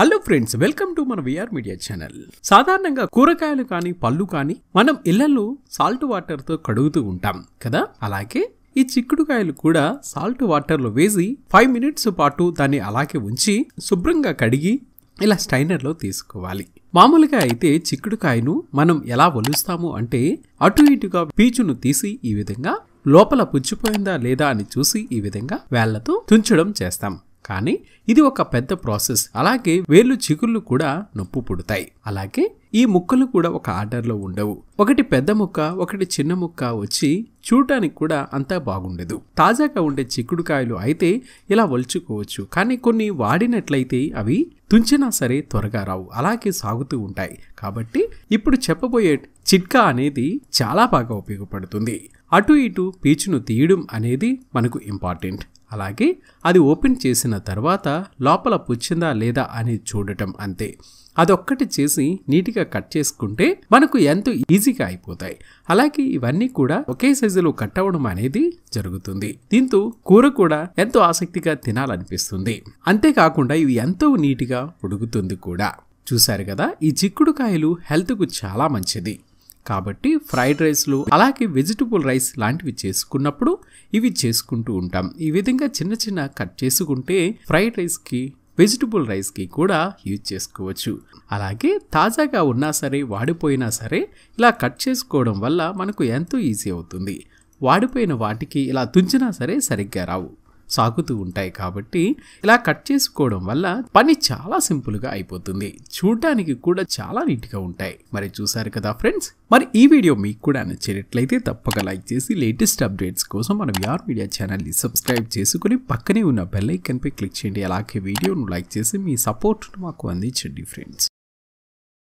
hello friends welcome to మన VR media channel సాధారణంగా కూరగాయలు కానీ పళ్ళు కానీ మనం ఇళ్లలో సాల్ట్ వాటర్తో కడుగుతూ ఉంటాం కదా అలాగే ఈ చిక్కుడుకాయలు కూడా సాల్ట్ వాటర్లో వేసి ఫైవ్ మినిట్స్ పాటు దాన్ని అలాగే ఉంచి శుభ్రంగా కడిగి ఇలా స్టైనర్లో తీసుకోవాలి మామూలుగా అయితే చిక్కుడుకాయను మనం ఎలా వలుస్తాము అంటే అటు ఇటుగా పీచును తీసి ఈ విధంగా లోపల పుచ్చిపోయిందా లేదా అని చూసి ఈ విధంగా వేళ్లతో తుంచడం చేస్తాం కానీ ఇది ఒక పెద్ద ప్రాసెస్ అలాగే వేళ్ళు చిగుళ్ళు కూడా నొప్పు పుడతాయి అలాగే ఈ ముక్కలు కూడా ఒక ఆర్డర్లో ఉండవు ఒకటి పెద్ద ముక్క ఒకటి చిన్న ముక్క వచ్చి చూడటానికి కూడా అంతా బాగుండదు తాజాగా ఉండే చిక్కుడుకాయలు అయితే ఇలా వలుచుకోవచ్చు కానీ కొన్ని వాడినట్లయితే అవి తుంచినా సరే త్వరగా రావు అలాగే సాగుతూ ఉంటాయి కాబట్టి ఇప్పుడు చెప్పబోయే చిట్కా అనేది చాలా బాగా ఉపయోగపడుతుంది అటు ఇటు పీచును తీయడం అనేది మనకు ఇంపార్టెంట్ అలాగే అది ఓపెన్ చేసిన తర్వాత లోపల పుచ్చిందా లేదా అని చూడటం అంతే అదొక్కటి చేసి నీట్గా కట్ చేసుకుంటే మనకు ఎంతో ఈజీగా అయిపోతాయి అలాగే ఇవన్నీ కూడా ఒకే సైజులో కట్ అవ్వడం అనేది జరుగుతుంది దీంతో కూర కూడా ఎంతో ఆసక్తిగా తినాలనిపిస్తుంది అంతేకాకుండా ఇవి ఎంతో నీట్గా ఉడుకుతుంది కూడా చూశారు కదా ఈ చిక్కుడుకాయలు హెల్త్కు చాలా మంచిది కాబట్టి ఫ్రైడ్ రైస్లు అలాగే వెజిటబుల్ రైస్ లాంటివి చేసుకున్నప్పుడు ఇవి చేసుకుంటూ ఉంటాం ఈ విధంగా చిన్న చిన్న కట్ చేసుకుంటే ఫ్రైడ్ రైస్కి వెజిటబుల్ రైస్కి కూడా యూజ్ చేసుకోవచ్చు అలాగే తాజాగా ఉన్నా సరే వాడిపోయినా సరే ఇలా కట్ చేసుకోవడం వల్ల మనకు ఎంతో ఈజీ అవుతుంది వాడిపోయిన వాటికి ఇలా తుంచినా సరే సరిగ్గా రావు సాగుతూ ఉంటాయి కాబట్టి ఇలా కట్ చేసుకోవడం వల్ల పని చాలా సింపుల్గా అయిపోతుంది చూడటానికి కూడా చాలా నీట్గా ఉంటాయి మరి చూసారు కదా ఫ్రెండ్స్ మరి ఈ వీడియో మీకు కూడా నచ్చినట్లయితే తప్పక లైక్ చేసి లేటెస్ట్ అప్డేట్స్ కోసం మన విఆర్ మీడియా ఛానల్ని సబ్స్క్రైబ్ చేసుకుని పక్కనే ఉన్న బెల్ ఐకన్పై క్లిక్ చేయండి అలాగే వీడియోను లైక్ చేసి మీ సపోర్ట్ను మాకు అందించండి ఫ్రెండ్స్